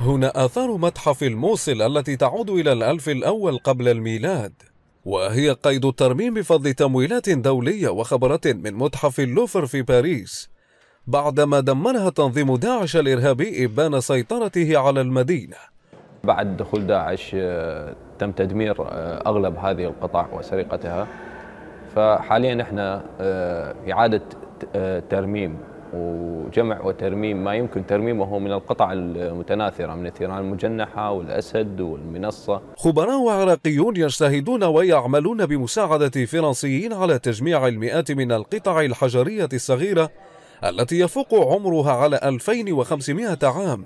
هنا آثار متحف الموصل التي تعود إلى الألف الأول قبل الميلاد وهي قيد الترميم بفضل تمويلات دولية وخبرات من متحف اللوفر في باريس بعدما دمرها تنظيم داعش الإرهابي إبان سيطرته على المدينة بعد دخول داعش آه، تم تدمير آه، أغلب هذه القطع وسرقتها فحاليا احنا آه، إعادة ترميم وجمع وترميم ما يمكن ترميمه من القطع المتناثرة من الثيران المجنحة والأسد والمنصة خبراء عراقيون يجتهدون ويعملون بمساعدة فرنسيين على تجميع المئات من القطع الحجرية الصغيرة التي يفوق عمرها على 2500 عام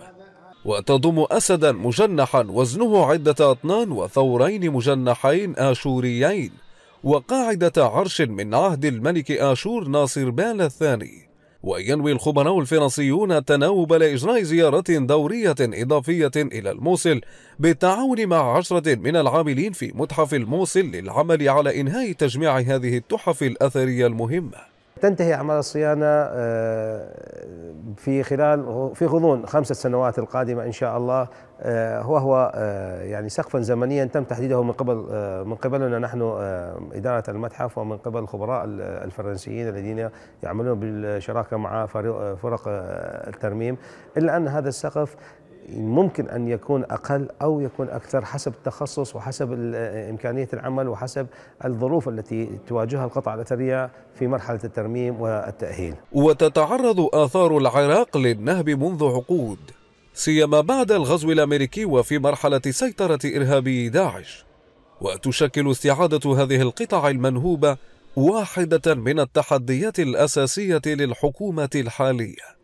وتضم أسدا مجنحا وزنه عدة أطنان وثورين مجنحين آشوريين وقاعدة عرش من عهد الملك آشور ناصر بال الثاني وينوي الخبراء الفرنسيون التناوب لإجراء زيارة دورية إضافية إلى الموصل بالتعاون مع عشرة من العاملين في متحف الموصل للعمل على إنهاء تجميع هذه التحف الأثرية المهمة تنتهي أعمال الصيانة آه، في خلال في غضون خمسة سنوات القادمة إن شاء الله آه، وهو آه، يعني سقفا زمنيا تم تحديده من قبل من قبلنا نحن إدارة المتحف ومن قبل الخبراء الفرنسيين الذين يعملون بالشراكة مع فرق الترميم إلا أن هذا السقف ممكن أن يكون أقل أو يكون أكثر حسب التخصص وحسب إمكانية العمل وحسب الظروف التي تواجهها القطع الأثرية في مرحلة الترميم والتأهيل وتتعرض آثار العراق للنهب منذ عقود سيما بعد الغزو الأمريكي وفي مرحلة سيطرة إرهابي داعش وتشكل استعادة هذه القطع المنهوبة واحدة من التحديات الأساسية للحكومة الحالية